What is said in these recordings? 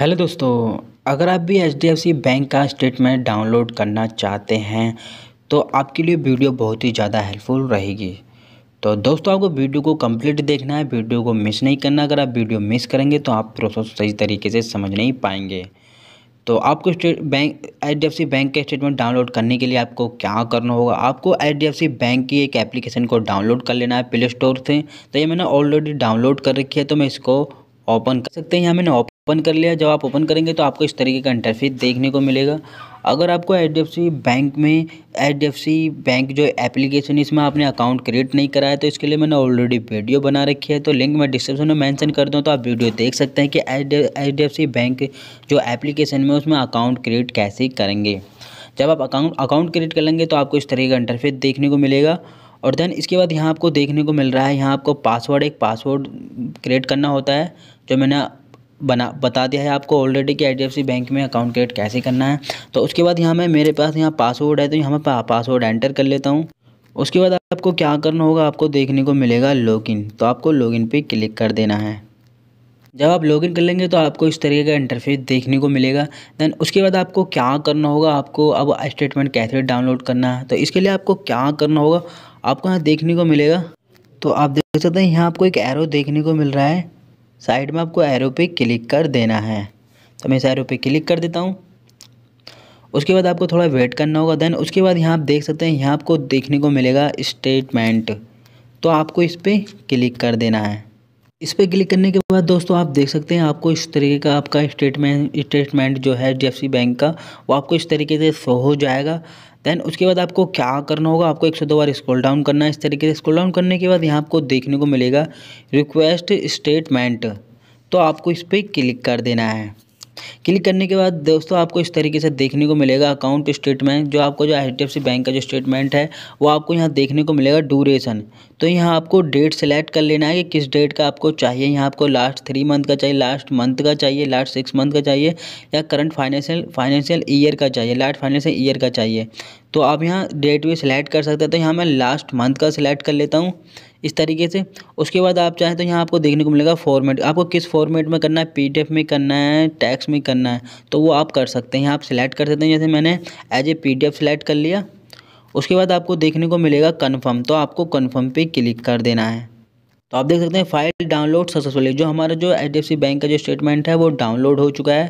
hello दोस्तों अगर आप भी एच बैंक का स्टेटमेंट डाउनलोड करना चाहते हैं तो आपके लिए वीडियो बहुत ही ज़्यादा हेल्पफुल रहेगी तो दोस्तों आपको वीडियो को कंप्लीट देखना है वीडियो को मिस नहीं करना अगर आप वीडियो मिस करेंगे तो आप प्रोसेस सही तरीके से समझ नहीं पाएंगे तो आपको स्टेट बैंक एच बैंक के स्टेटमेंट डाउनलोड करने के लिए आपको क्या करना होगा आपको एच बैंक की एक एप्लीकेशन को डाउनलोड कर लेना है प्ले स्टोर से तो ये मैंने ऑलरेडी डाउनलोड कर रखी है तो मैं इसको ओपन कर सकते हैं यहाँ मैंने ओपन कर लिया जब आप ओपन करेंगे तो आपको इस तरीके का इंटरफेस देखने को मिलेगा अगर आपको एच बैंक में एच बैंक जो एप्लीकेशन इसमें आपने अकाउंट क्रिएट नहीं कराया तो इसके लिए मैंने ऑलरेडी वीडियो बना रखी है तो लिंक मैं डिस्क्रिप्शन में मेंशन कर दूँ तो आप वीडियो देख सकते हैं कि एच बैंक जो एप्लीकेशन में उसमें अकाउंट क्रिएट कैसे करेंगे जब आप अकाउंट अकाउंट क्रिएट कर लेंगे तो आपको इस तरीके का इंटरफेस देखने को मिलेगा और देन इसके बाद यहाँ आपको देखने को मिल रहा है यहाँ आपको पासवर्ड एक पासवर्ड क्रिएट करना होता है जो मैंने बना बता दिया है आपको ऑलरेडी कि एच बैंक में अकाउंट क्रिएट कैसे करना है तो उसके बाद यहाँ मैं मेरे पास यहाँ पासवर्ड है तो यहाँ मैं पासवर्ड एंटर कर लेता हूँ उसके बाद आपको क्या करना होगा आपको देखने को मिलेगा लॉगिन तो आपको लॉगिन पे क्लिक कर देना है जब आप लॉगिन कर लेंगे तो आपको इस तरीके का इंटरफेस देखने को मिलेगा दैन उसके बाद आपको क्या करना होगा आपको अब स्टेटमेंट कैसे डाउनलोड करना है तो इसके लिए आपको क्या करना होगा आपको यहाँ देखने को मिलेगा तो आप देख सकते हैं यहाँ आपको एक एरो देखने को मिल रहा है साइड में आपको एरो पे क्लिक कर देना है तो मैं इस एरो पे क्लिक कर देता हूँ उसके बाद आपको थोड़ा वेट करना होगा देन उसके बाद यहाँ आप देख सकते हैं यहाँ आपको देखने को मिलेगा स्टेटमेंट तो आपको इस पर क्लिक कर देना है इस पर क्लिक करने के बाद दोस्तों आप देख सकते हैं आपको इस तरीके का आपका स्टेटमेंट स्टेटमेंट जो है एच बैंक का वो आपको इस तरीके से शो हो जाएगा देन उसके बाद आपको क्या करना होगा आपको एक सौ दो बार स्क्रॉल डाउन करना है इस तरीके से स्क्रॉल डाउन करने के बाद यहाँ आपको देखने को मिलेगा रिक्वेस्ट स्टेटमेंट तो आपको इस पर क्लिक कर देना है क्लिक करने के बाद दोस्तों आपको इस तरीके से देखने को मिलेगा अकाउंट स्टेटमेंट जो आपको जो एच बैंक का जो स्टेटमेंट है वो आपको यहाँ देखने को मिलेगा ड्यूरेशन तो यहाँ आपको डेट सेलेक्ट कर लेना है कि किस डेट का आपको चाहिए यहाँ आपको लास्ट थ्री मंथ का चाहिए लास्ट मंथ का चाहिए लास्ट सिक्स मंथ का चाहिए या करंट फाइनेंशियल फाइनेंशियल ईयर का चाहिए लास्ट फाइनेंशियल ईयर का चाहिए तो आप यहाँ डेट भी सिलेक्ट कर सकते हैं तो यहाँ मैं लास्ट मंथ का सिलेक्ट कर लेता हूँ इस तरीके से उसके बाद आप चाहें तो यहाँ आपको देखने को मिलेगा फॉर्मेट आपको किस फॉर्मेट में करना है पीडीएफ में करना है टैक्स में करना है तो वो आप कर सकते हैं यहाँ आप सिलेक्ट कर सकते हैं जैसे मैंने एज ए पीडीएफ सिलेक्ट कर लिया उसके बाद आपको देखने को मिलेगा कन्फर्म तो आपको कन्फर्म पे क्लिक कर देना है तो आप देख सकते हैं फाइल डाउनलोड सक्सेसफुली जो हमारा जो एच बैंक का जो स्टेटमेंट है वो डाउनलोड हो चुका है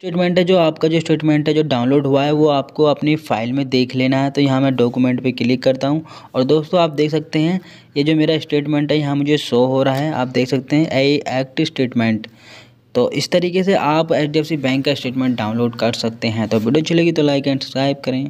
स्टेटमेंट है जो आपका जो स्टेटमेंट है जो डाउनलोड हुआ है वो आपको अपनी फ़ाइल में देख लेना है तो यहाँ मैं डॉक्यूमेंट पे क्लिक करता हूँ और दोस्तों आप देख सकते हैं ये जो मेरा स्टेटमेंट है यहाँ मुझे शो हो रहा है आप देख सकते हैं आई एक्ट स्टेटमेंट तो इस तरीके से आप एच बैंक का स्टेटमेंट डाउनलोड कर सकते हैं तो वीडियो अच्छी लगी तो लाइक एंड सब्सक्राइब करें